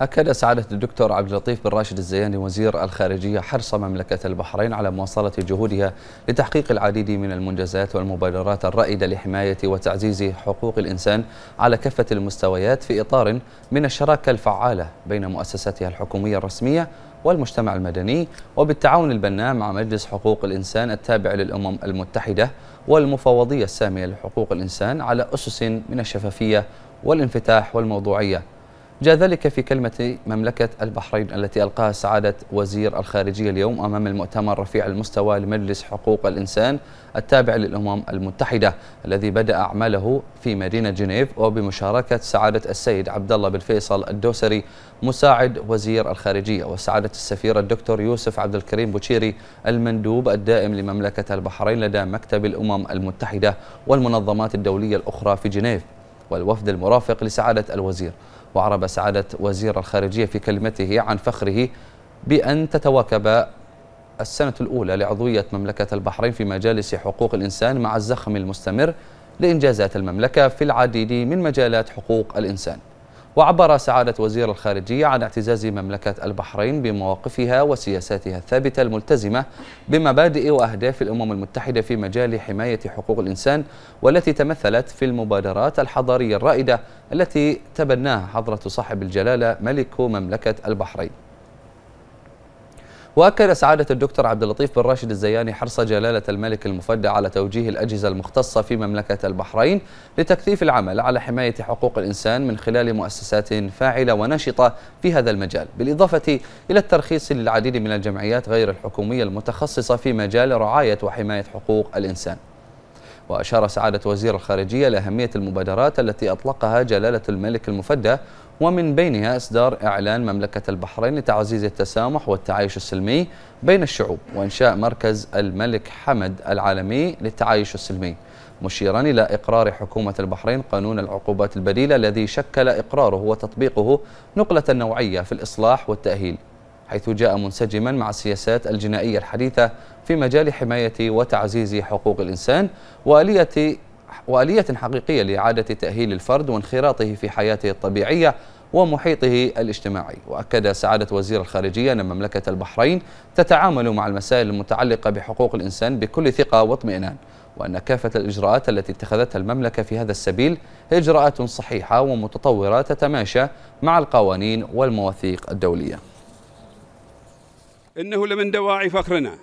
أكد سعادة الدكتور عبد اللطيف بن راشد الزياني وزير الخارجية حرص مملكة البحرين على مواصلة جهودها لتحقيق العديد من المنجزات والمبادرات الرائدة لحماية وتعزيز حقوق الإنسان على كافة المستويات في إطار من الشراكة الفعالة بين مؤسساتها الحكومية الرسمية والمجتمع المدني وبالتعاون البناء مع مجلس حقوق الإنسان التابع للأمم المتحدة والمفوضية السامية لحقوق الإنسان على أسس من الشفافية والانفتاح والموضوعية جاء ذلك في كلمة مملكة البحرين التي ألقاها سعادة وزير الخارجية اليوم أمام المؤتمر رفيع المستوى لمجلس حقوق الإنسان التابع للأمم المتحدة الذي بدأ أعماله في مدينة جنيف وبمشاركة سعادة السيد عبد الله بن فيصل الدوسري مساعد وزير الخارجية وسعادة السفير الدكتور يوسف عبد الكريم بوتشيري المندوب الدائم لمملكة البحرين لدى مكتب الأمم المتحدة والمنظمات الدولية الأخرى في جنيف والوفد المرافق لسعادة الوزير وعرب سعادة وزير الخارجية في كلمته عن فخره بأن تتواكب السنة الأولى لعضوية مملكة البحرين في مجالس حقوق الإنسان مع الزخم المستمر لإنجازات المملكة في العديد من مجالات حقوق الإنسان وعبر سعادة وزير الخارجية عن اعتزاز مملكة البحرين بمواقفها وسياساتها الثابتة الملتزمة بمبادئ وأهداف الأمم المتحدة في مجال حماية حقوق الإنسان والتي تمثلت في المبادرات الحضارية الرائدة التي تبناها حضرة صاحب الجلالة ملك مملكة البحرين واكد سعاده الدكتور عبد اللطيف بن راشد الزياني حرص جلاله الملك المفدى على توجيه الاجهزه المختصه في مملكه البحرين لتكثيف العمل على حمايه حقوق الانسان من خلال مؤسسات فاعله ونشطه في هذا المجال بالاضافه الى الترخيص للعديد من الجمعيات غير الحكوميه المتخصصه في مجال رعايه وحمايه حقوق الانسان وأشار سعادة وزير الخارجية لأهمية المبادرات التي أطلقها جلالة الملك المفدى ومن بينها إصدار إعلان مملكة البحرين لتعزيز التسامح والتعايش السلمي بين الشعوب وإنشاء مركز الملك حمد العالمي للتعايش السلمي مشيرا إلى إقرار حكومة البحرين قانون العقوبات البديلة الذي شكل إقراره وتطبيقه نقلة نوعية في الإصلاح والتأهيل حيث جاء منسجما مع السياسات الجنائية الحديثة في مجال حماية وتعزيز حقوق الإنسان وآلية وآلية حقيقية لإعادة تأهيل الفرد وانخراطه في حياته الطبيعية ومحيطه الاجتماعي وأكد سعادة وزير الخارجية أن مملكة البحرين تتعامل مع المسائل المتعلقة بحقوق الإنسان بكل ثقة واطمئنان وأن كافة الإجراءات التي اتخذتها المملكة في هذا السبيل إجراءات صحيحة ومتطورة تتماشى مع القوانين والمواثيق الدولية إنه لمن دواعي فخرنا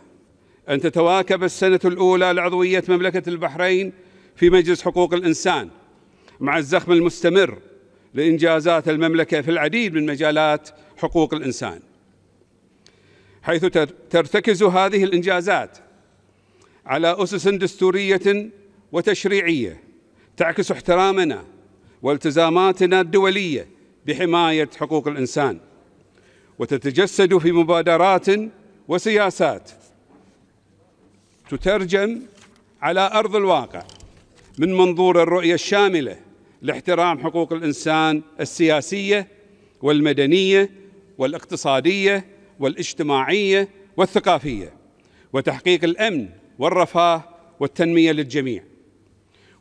أن تتواكب السنة الأولى لعضوية مملكة البحرين في مجلس حقوق الإنسان مع الزخم المستمر لإنجازات المملكة في العديد من مجالات حقوق الإنسان حيث ترتكز هذه الإنجازات على أسس دستورية وتشريعية تعكس احترامنا والتزاماتنا الدولية بحماية حقوق الإنسان وتتجسد في مبادرات وسياسات تترجم على أرض الواقع من منظور الرؤية الشاملة لاحترام حقوق الإنسان السياسية والمدنية والاقتصادية والاجتماعية والثقافية وتحقيق الأمن والرفاه والتنمية للجميع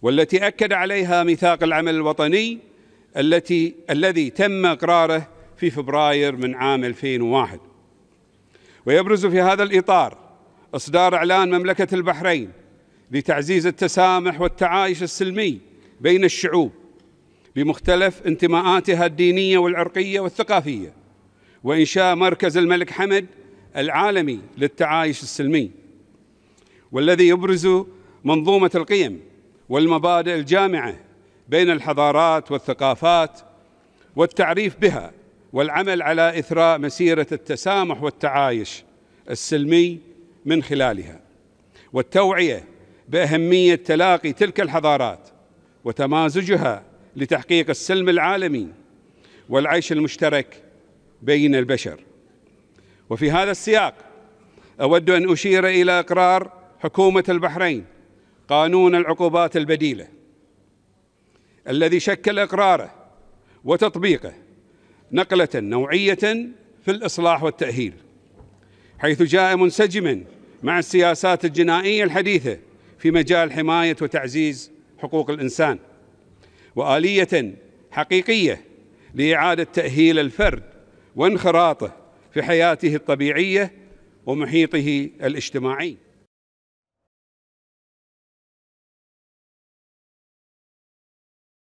والتي أكد عليها ميثاق العمل الوطني التي الذي تم إقراره في فبراير من عام 2001 ويبرز في هذا الإطار إصدار إعلان مملكة البحرين لتعزيز التسامح والتعايش السلمي بين الشعوب بمختلف انتماءاتها الدينية والعرقية والثقافية وإنشاء مركز الملك حمد العالمي للتعايش السلمي والذي يبرز منظومة القيم والمبادئ الجامعة بين الحضارات والثقافات والتعريف بها والعمل على إثراء مسيرة التسامح والتعايش السلمي من خلالها والتوعية بأهمية تلاقي تلك الحضارات وتمازجها لتحقيق السلم العالمي والعيش المشترك بين البشر وفي هذا السياق أود أن أشير إلى إقرار حكومة البحرين قانون العقوبات البديلة الذي شكل إقراره وتطبيقه نقلة نوعية في الإصلاح والتأهيل حيث جاء منسجما مع السياسات الجنائية الحديثة في مجال حماية وتعزيز حقوق الإنسان وآلية حقيقية لإعادة تأهيل الفرد وانخراطه في حياته الطبيعية ومحيطه الاجتماعي